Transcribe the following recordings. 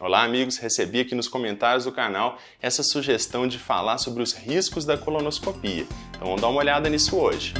Olá, amigos! Recebi aqui nos comentários do canal essa sugestão de falar sobre os riscos da colonoscopia. Então vamos dar uma olhada nisso hoje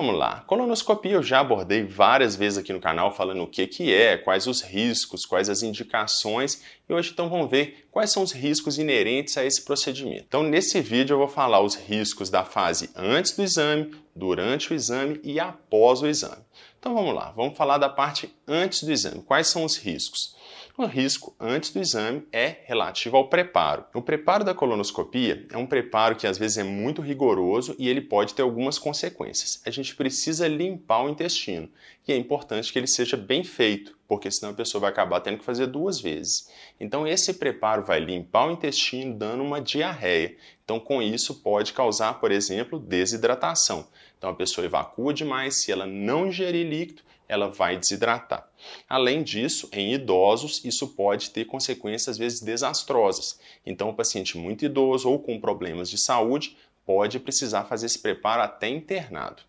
vamos lá. Colonoscopia eu já abordei várias vezes aqui no canal falando o que, que é, quais os riscos, quais as indicações e hoje então vamos ver quais são os riscos inerentes a esse procedimento. Então nesse vídeo eu vou falar os riscos da fase antes do exame, durante o exame e após o exame. Então vamos lá, vamos falar da parte antes do exame. Quais são os riscos? O risco antes do exame é relativo ao preparo. O preparo da colonoscopia é um preparo que às vezes é muito rigoroso e ele pode ter algumas consequências. A gente precisa limpar o intestino e é importante que ele seja bem feito, porque senão a pessoa vai acabar tendo que fazer duas vezes. Então esse preparo vai limpar o intestino dando uma diarreia. Então, com isso, pode causar, por exemplo, desidratação. Então, a pessoa evacua demais, se ela não ingerir líquido, ela vai desidratar. Além disso, em idosos, isso pode ter consequências às vezes desastrosas. Então, o um paciente muito idoso ou com problemas de saúde pode precisar fazer esse preparo até internado.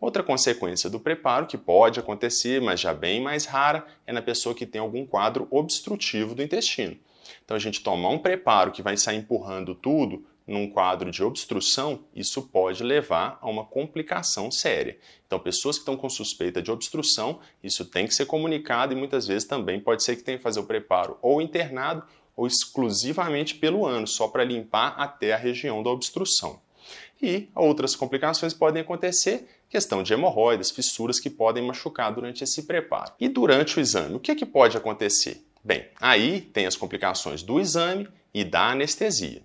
Outra consequência do preparo, que pode acontecer, mas já bem mais rara, é na pessoa que tem algum quadro obstrutivo do intestino. Então, a gente tomar um preparo que vai sair empurrando tudo num quadro de obstrução, isso pode levar a uma complicação séria. Então, pessoas que estão com suspeita de obstrução, isso tem que ser comunicado e muitas vezes também pode ser que tenha que fazer o preparo ou internado ou exclusivamente pelo ano, só para limpar até a região da obstrução. E outras complicações podem acontecer, questão de hemorroidas, fissuras que podem machucar durante esse preparo. E durante o exame, o que, é que pode acontecer? Bem, aí tem as complicações do exame e da anestesia.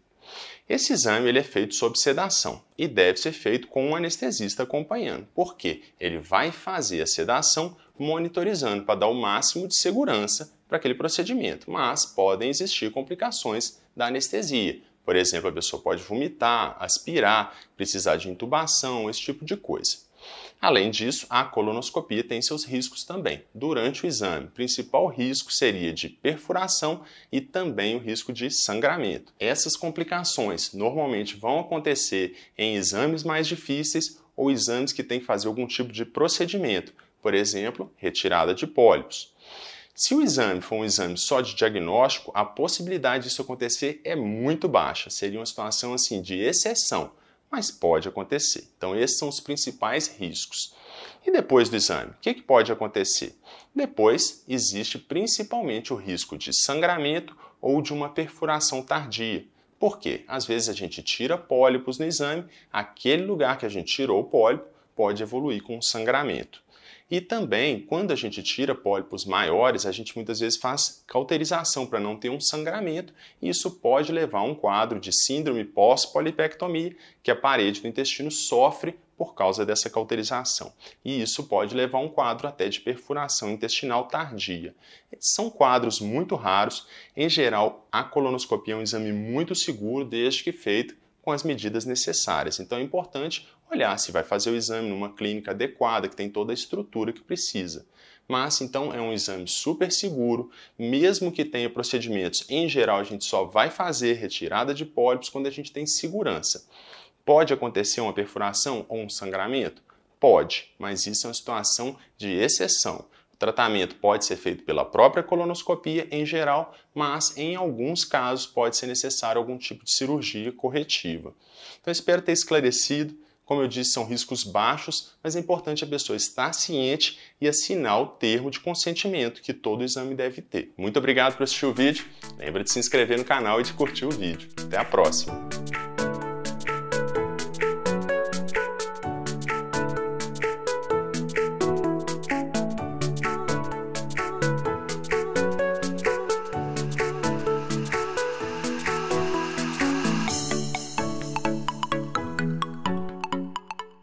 Esse exame ele é feito sob sedação e deve ser feito com um anestesista acompanhando, porque ele vai fazer a sedação monitorizando para dar o máximo de segurança para aquele procedimento, mas podem existir complicações da anestesia. Por exemplo, a pessoa pode vomitar, aspirar, precisar de intubação, esse tipo de coisa. Além disso, a colonoscopia tem seus riscos também. Durante o exame, o principal risco seria de perfuração e também o risco de sangramento. Essas complicações normalmente vão acontecer em exames mais difíceis ou exames que têm que fazer algum tipo de procedimento, por exemplo, retirada de pólipos. Se o exame for um exame só de diagnóstico, a possibilidade disso acontecer é muito baixa, seria uma situação assim de exceção mas pode acontecer. Então, esses são os principais riscos. E depois do exame, o que, que pode acontecer? Depois, existe principalmente o risco de sangramento ou de uma perfuração tardia. Por quê? Às vezes a gente tira pólipos no exame, aquele lugar que a gente tirou o pólipo pode evoluir com sangramento. E também, quando a gente tira pólipos maiores, a gente muitas vezes faz cauterização para não ter um sangramento, e isso pode levar a um quadro de síndrome pós-polipectomia, que a parede do intestino sofre por causa dessa cauterização. E isso pode levar a um quadro até de perfuração intestinal tardia. São quadros muito raros, em geral, a colonoscopia é um exame muito seguro desde que feito com as medidas necessárias. Então é importante olhar se vai fazer o exame numa clínica adequada, que tem toda a estrutura que precisa. Mas então é um exame super seguro, mesmo que tenha procedimentos. Em geral, a gente só vai fazer retirada de pólipos quando a gente tem segurança. Pode acontecer uma perfuração ou um sangramento? Pode, mas isso é uma situação de exceção tratamento pode ser feito pela própria colonoscopia em geral, mas em alguns casos pode ser necessário algum tipo de cirurgia corretiva. Então, espero ter esclarecido. Como eu disse, são riscos baixos, mas é importante a pessoa estar ciente e assinar o termo de consentimento que todo exame deve ter. Muito obrigado por assistir o vídeo. Lembra de se inscrever no canal e de curtir o vídeo. Até a próxima!